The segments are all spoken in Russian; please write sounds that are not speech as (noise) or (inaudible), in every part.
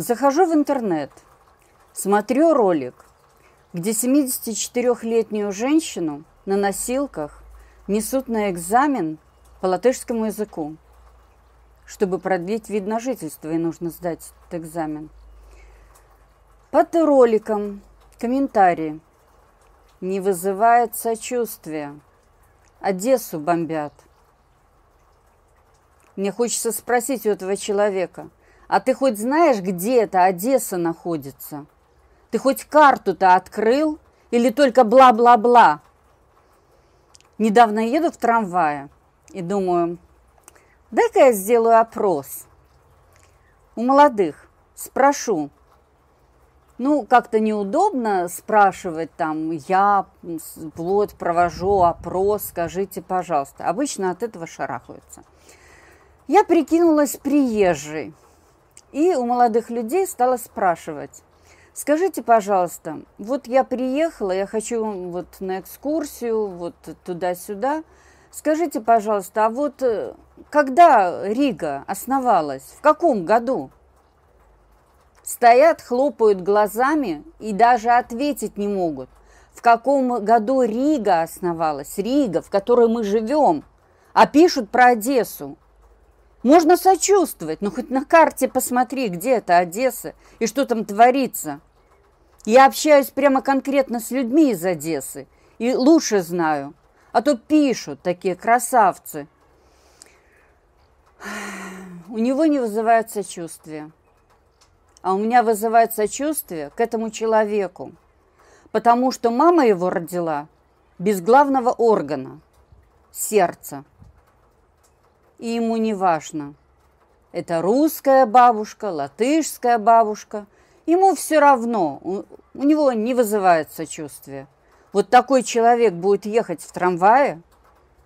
Захожу в интернет, смотрю ролик, где 74-летнюю женщину на носилках несут на экзамен по латышскому языку. Чтобы продлить вид на жительство, и нужно сдать этот экзамен. Под роликом комментарии. Не вызывает сочувствия. Одессу бомбят. Мне хочется спросить у этого человека – а ты хоть знаешь, где эта Одесса находится? Ты хоть карту-то открыл? Или только бла-бла-бла? Недавно еду в трамвае и думаю, дай-ка я сделаю опрос. У молодых спрошу, ну, как-то неудобно спрашивать там, я вот провожу опрос, скажите, пожалуйста. Обычно от этого шарахаются. Я прикинулась приезжей и у молодых людей стала спрашивать. Скажите, пожалуйста, вот я приехала, я хочу вот на экскурсию, вот туда-сюда. Скажите, пожалуйста, а вот э, когда Рига основалась, в каком году? Стоят, хлопают глазами и даже ответить не могут. В каком году Рига основалась? Рига, в которой мы живем. А пишут про Одессу. Можно сочувствовать, но хоть на карте посмотри, где это Одесса и что там творится. Я общаюсь прямо конкретно с людьми из Одессы и лучше знаю. А то пишут такие красавцы. У него не вызывает сочувствия. А у меня вызывает сочувствие к этому человеку. Потому что мама его родила без главного органа – сердца и ему не важно. Это русская бабушка, латышская бабушка. Ему все равно, у, него не вызывает сочувствия. Вот такой человек будет ехать в трамвае,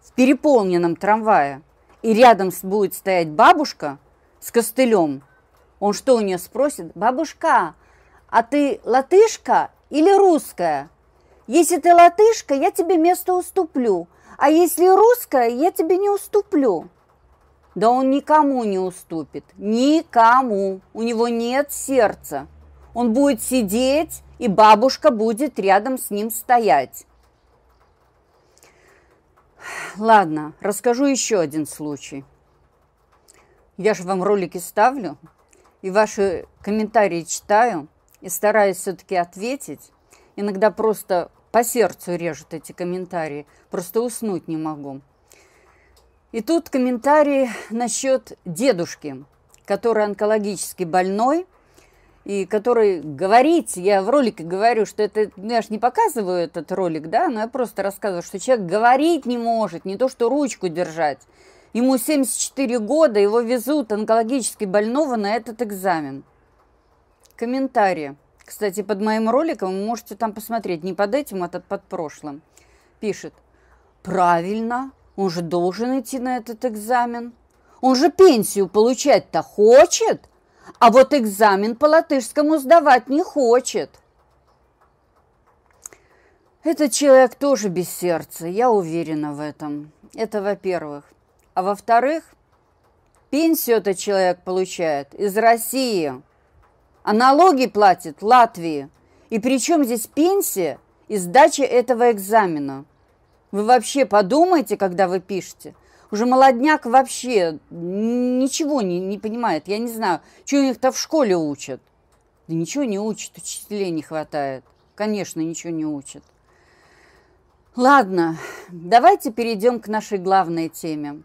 в переполненном трамвае, и рядом будет стоять бабушка с костылем. Он что у нее спросит? Бабушка, а ты латышка или русская? Если ты латышка, я тебе место уступлю, а если русская, я тебе не уступлю. Да он никому не уступит. Никому. У него нет сердца. Он будет сидеть, и бабушка будет рядом с ним стоять. Ладно, расскажу еще один случай. Я же вам ролики ставлю и ваши комментарии читаю и стараюсь все-таки ответить. Иногда просто по сердцу режут эти комментарии, просто уснуть не могу. И тут комментарий насчет дедушки, который онкологически больной, и который говорит, я в ролике говорю, что это, ну, я же не показываю этот ролик, да, но я просто рассказываю, что человек говорить не может, не то что ручку держать. Ему 74 года, его везут онкологически больного на этот экзамен. Комментарии. Кстати, под моим роликом вы можете там посмотреть, не под этим, а под прошлым. Пишет, правильно, он же должен идти на этот экзамен. Он же пенсию получать-то хочет, а вот экзамен по латышскому сдавать не хочет. Этот человек тоже без сердца, я уверена в этом. Это во-первых. А во-вторых, пенсию этот человек получает из России, а налоги платит Латвии. И при чем здесь пенсия и сдача этого экзамена – вы вообще подумайте, когда вы пишете. Уже молодняк вообще ничего не, не понимает. Я не знаю, что у них-то в школе учат. Да ничего не учат, учителей не хватает. Конечно, ничего не учат. Ладно, давайте перейдем к нашей главной теме.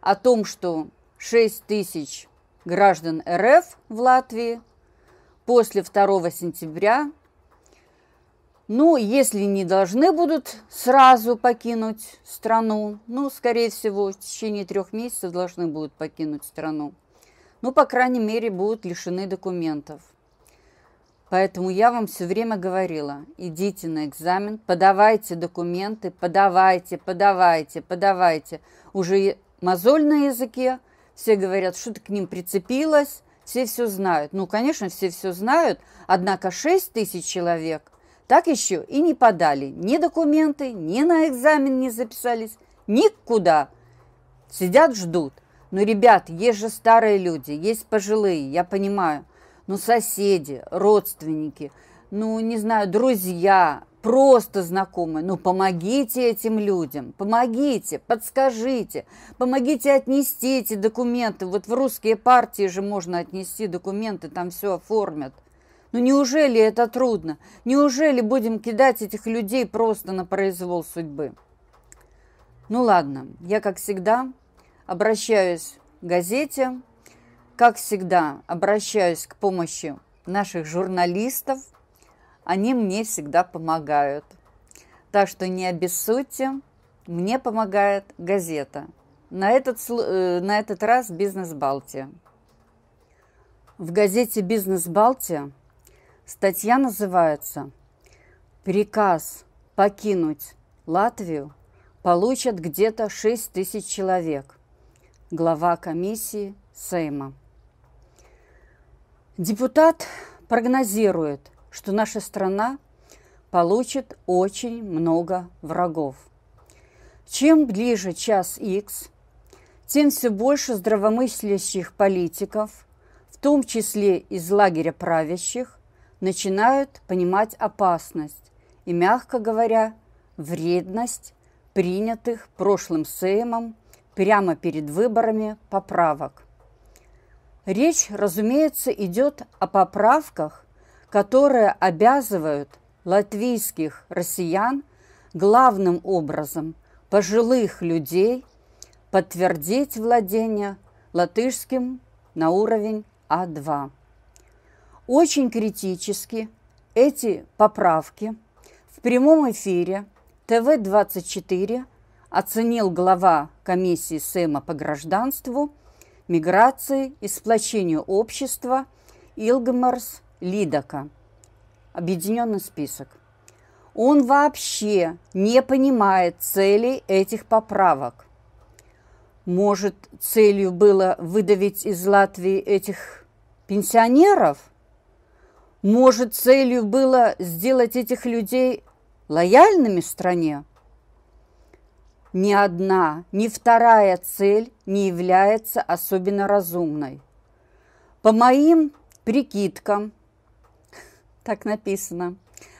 О том, что 6 тысяч граждан РФ в Латвии после 2 сентября ну, если не должны будут сразу покинуть страну, ну, скорее всего, в течение трех месяцев должны будут покинуть страну. Ну, по крайней мере, будут лишены документов. Поэтому я вам все время говорила, идите на экзамен, подавайте документы, подавайте, подавайте, подавайте. Уже мозоль на языке, все говорят, что ты к ним прицепилась, все все знают. Ну, конечно, все все знают, однако 6 тысяч человек – так еще и не подали ни документы, ни на экзамен не записались, никуда. Сидят, ждут. Но, ну, ребят, есть же старые люди, есть пожилые, я понимаю. Но ну, соседи, родственники, ну, не знаю, друзья, просто знакомые. Ну, помогите этим людям, помогите, подскажите, помогите отнести эти документы. Вот в русские партии же можно отнести документы, там все оформят – ну неужели это трудно? Неужели будем кидать этих людей просто на произвол судьбы? Ну ладно, я как всегда обращаюсь к газете, как всегда обращаюсь к помощи наших журналистов. Они мне всегда помогают. Так что не обессудьте, мне помогает газета. На этот, э, на этот раз «Бизнес Балтия». В газете «Бизнес Балтия» Статья называется «Приказ покинуть Латвию получат где-то 6 тысяч человек». Глава комиссии Сейма. Депутат прогнозирует, что наша страна получит очень много врагов. Чем ближе час X, тем все больше здравомыслящих политиков, в том числе из лагеря правящих, начинают понимать опасность и, мягко говоря, вредность принятых прошлым Сеймом прямо перед выборами поправок. Речь, разумеется, идет о поправках, которые обязывают латвийских россиян главным образом пожилых людей подтвердить владение латышским на уровень А2 очень критически эти поправки в прямом эфире ТВ-24 оценил глава комиссии Сэма по гражданству, миграции и сплочению общества Илгмарс Лидока. Объединенный список. Он вообще не понимает целей этих поправок. Может, целью было выдавить из Латвии этих пенсионеров – может, целью было сделать этих людей лояльными стране? Ни одна, ни вторая цель не является особенно разумной. По моим прикидкам, (laughs) так написано,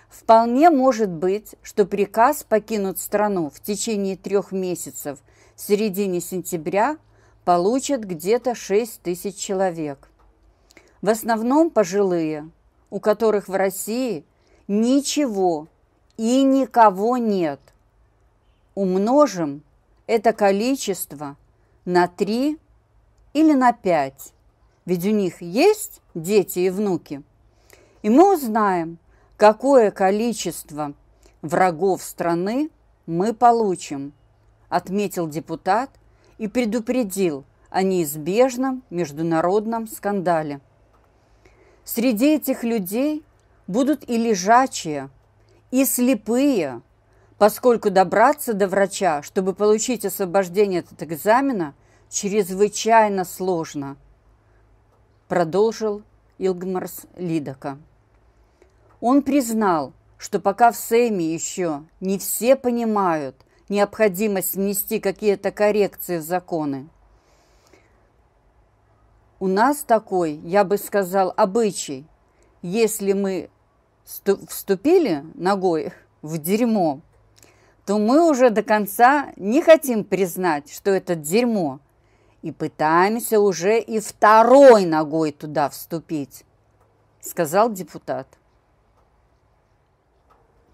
вполне может быть, что приказ покинуть страну в течение трех месяцев в середине сентября получат где-то 6 тысяч человек. В основном пожилые – у которых в России ничего и никого нет. Умножим это количество на 3 или на 5, ведь у них есть дети и внуки. И мы узнаем, какое количество врагов страны мы получим, отметил депутат и предупредил о неизбежном международном скандале. Среди этих людей будут и лежачие, и слепые, поскольку добраться до врача, чтобы получить освобождение от экзамена, чрезвычайно сложно, продолжил Илгмарс Лидока. Он признал, что пока в Сэме еще не все понимают необходимость внести какие-то коррекции в законы, у нас такой, я бы сказал, обычай. Если мы вступили ногой в дерьмо, то мы уже до конца не хотим признать, что это дерьмо, и пытаемся уже и второй ногой туда вступить, сказал депутат.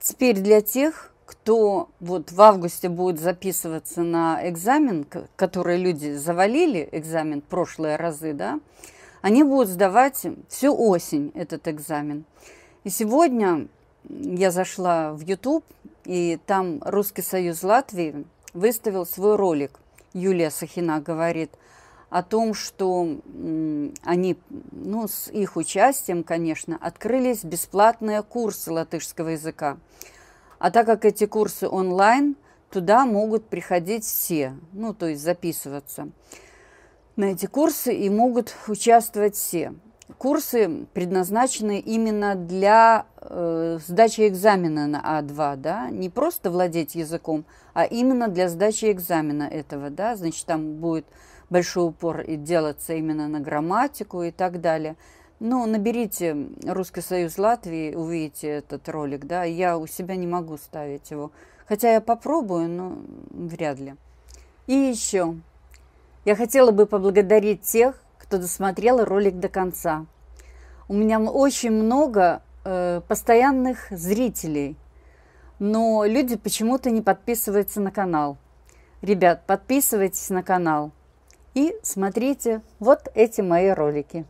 Теперь для тех, кто вот в августе будет записываться на экзамен, который люди завалили, экзамен прошлые разы, да, они будут сдавать всю осень этот экзамен. И сегодня я зашла в YouTube, и там Русский Союз Латвии выставил свой ролик. Юлия Сахина говорит о том, что они, ну, с их участием, конечно, открылись бесплатные курсы латышского языка. А так как эти курсы онлайн, туда могут приходить все, ну, то есть записываться на эти курсы и могут участвовать все. Курсы предназначены именно для э, сдачи экзамена на А2, да, не просто владеть языком, а именно для сдачи экзамена этого, да, значит, там будет большой упор и делаться именно на грамматику и так далее – ну, наберите Русский Союз Латвии, увидите этот ролик, да. Я у себя не могу ставить его. Хотя я попробую, но вряд ли. И еще. Я хотела бы поблагодарить тех, кто досмотрел ролик до конца. У меня очень много э, постоянных зрителей, но люди почему-то не подписываются на канал. Ребят, подписывайтесь на канал и смотрите вот эти мои ролики.